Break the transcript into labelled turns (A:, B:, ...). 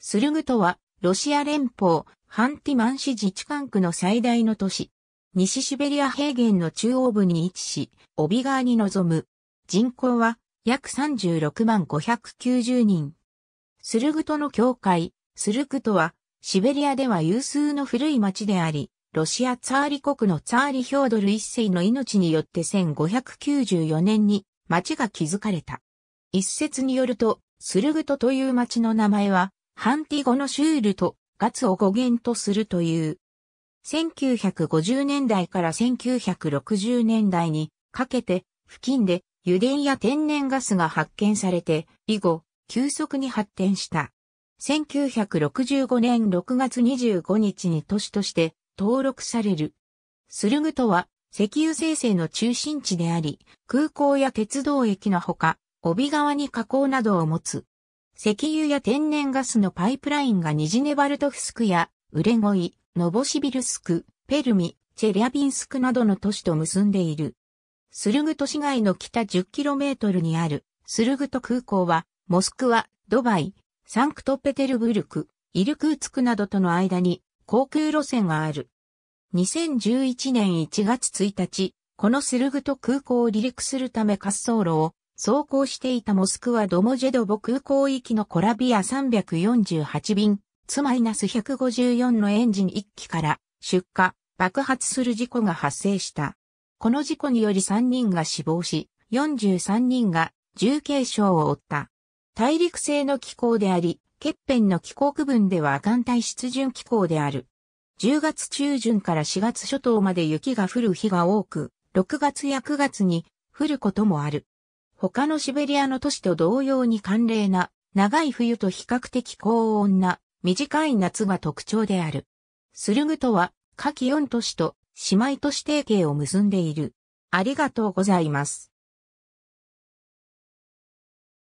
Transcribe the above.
A: スルグとは、ロシア連邦、ハンティマン市自治管区の最大の都市。西シベリア平原の中央部に位置し、帯川に臨む。人口は約36万590人。スルグトの教会、スルクトは、シベリアでは有数の古い町であり、ロシアツァーリ国のツァーリヒョードル一世の命によって1594年に町が築かれた。一説によると、スルグトという町の名前は、ハンティ語のシュールとガツを語源とするという。1950年代から1960年代にかけて付近で油田や天然ガスが発見されて以後急速に発展した。1965年6月25日に都市として登録される。スルグとは石油生成の中心地であり、空港や鉄道駅のほか、帯川に加工などを持つ石油や天然ガスのパイプラインがニジネバルトフスクやウレゴイ、ノボシビルスク、ペルミ、チェリャビンスクなどの都市と結んでいる。スルグ都市街の北 10km にあるスルグト空港は、モスクワ、ドバイ、サンクトペテルブルク、イルクーツクなどとの間に航空路線がある。2011年1月1日、このスルグト空港を離陸するため滑走路を走行していたモスクワドモジェドボ空港行きのコラビア348便、ツマイナス154のエンジン1機から出火、爆発する事故が発生した。この事故により3人が死亡し、43人が重軽傷を負った。大陸性の気候であり、欠片の気候区分では艦隊出巡気候である。10月中旬から4月初頭まで雪が降る日が多く、6月や9月に降ることもある。他のシベリアの都市と同様に寒冷な、長い冬と比較的高温な、短い夏が特徴である。スルグとは、下記4都市と姉妹都市提携を結んでいる。ありがとうございます。